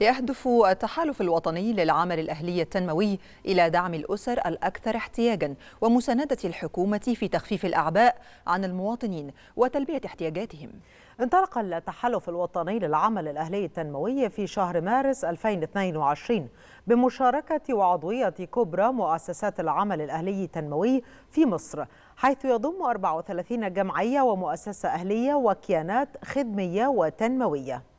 يهدف التحالف الوطني للعمل الأهلي التنموي إلى دعم الأسر الأكثر احتياجا ومساندة الحكومة في تخفيف الأعباء عن المواطنين وتلبية احتياجاتهم انطلق التحالف الوطني للعمل الأهلي التنموي في شهر مارس 2022 بمشاركة وعضوية كبرى مؤسسات العمل الأهلي التنموي في مصر حيث يضم 34 جمعية ومؤسسة أهلية وكيانات خدمية وتنموية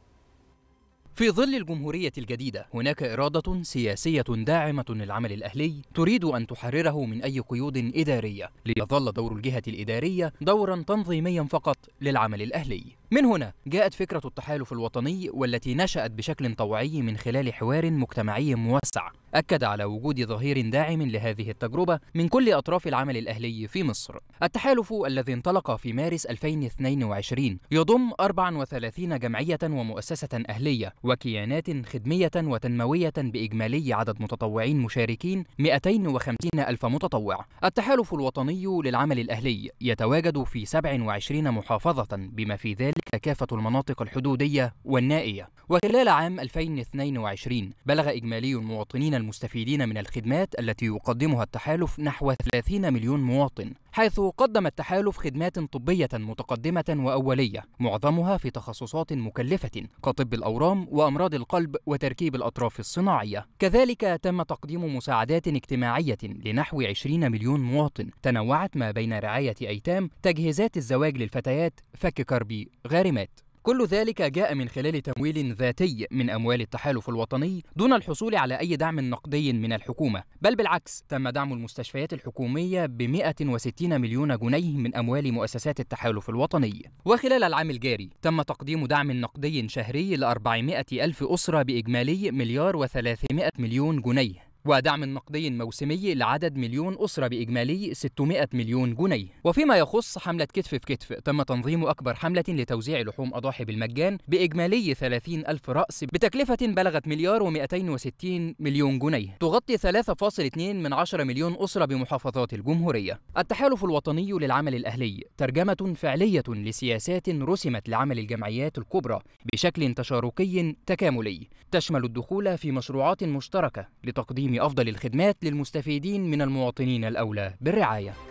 في ظل الجمهورية الجديدة هناك إرادة سياسية داعمة للعمل الأهلي تريد أن تحرره من أي قيود إدارية ليظل دور الجهة الإدارية دورا تنظيميا فقط للعمل الأهلي من هنا جاءت فكرة التحالف الوطني والتي نشأت بشكل طوعي من خلال حوار مجتمعي موسع أكد على وجود ظهير داعم لهذه التجربة من كل أطراف العمل الأهلي في مصر. التحالف الذي انطلق في مارس 2022 يضم 34 جمعية ومؤسسة أهلية وكيانات خدمية وتنموية بإجمالي عدد متطوعين مشاركين 250 ألف متطوع. التحالف الوطني للعمل الأهلي يتواجد في 27 محافظة بما في ذلك كافة المناطق الحدودية والنائية وخلال عام 2022 بلغ إجمالي المواطنين المستفيدين من الخدمات التي يقدمها التحالف نحو 30 مليون مواطن حيث قدم التحالف خدمات طبية متقدمة وأولية معظمها في تخصصات مكلفة كطب الأورام وأمراض القلب وتركيب الأطراف الصناعية كذلك تم تقديم مساعدات اجتماعية لنحو 20 مليون مواطن تنوعت ما بين رعاية أيتام تجهيزات الزواج للفتيات فك كربي غارمات كل ذلك جاء من خلال تمويل ذاتي من أموال التحالف الوطني دون الحصول على أي دعم نقدي من الحكومة بل بالعكس تم دعم المستشفيات الحكومية ب 160 مليون جنيه من أموال مؤسسات التحالف الوطني وخلال العام الجاري تم تقديم دعم نقدي شهري ل 400 ألف أسرة بإجمالي مليار و300 مليون جنيه ودعم نقدي موسمي لعدد مليون أسرة بإجمالي 600 مليون جنيه وفيما يخص حملة كتف في كتف تم تنظيم أكبر حملة لتوزيع لحوم أضاحي بالمجان بإجمالي 30 ألف رأس بتكلفة بلغت مليار و260 مليون جنيه تغطي 3.2 من 10 مليون أسرة بمحافظات الجمهورية التحالف الوطني للعمل الأهلي ترجمة فعلية لسياسات رسمت لعمل الجمعيات الكبرى بشكل تشاركي تكاملي تشمل الدخول في مشروعات مشتركة لتقديم تقديم أفضل الخدمات للمستفيدين من المواطنين الأولى بالرعاية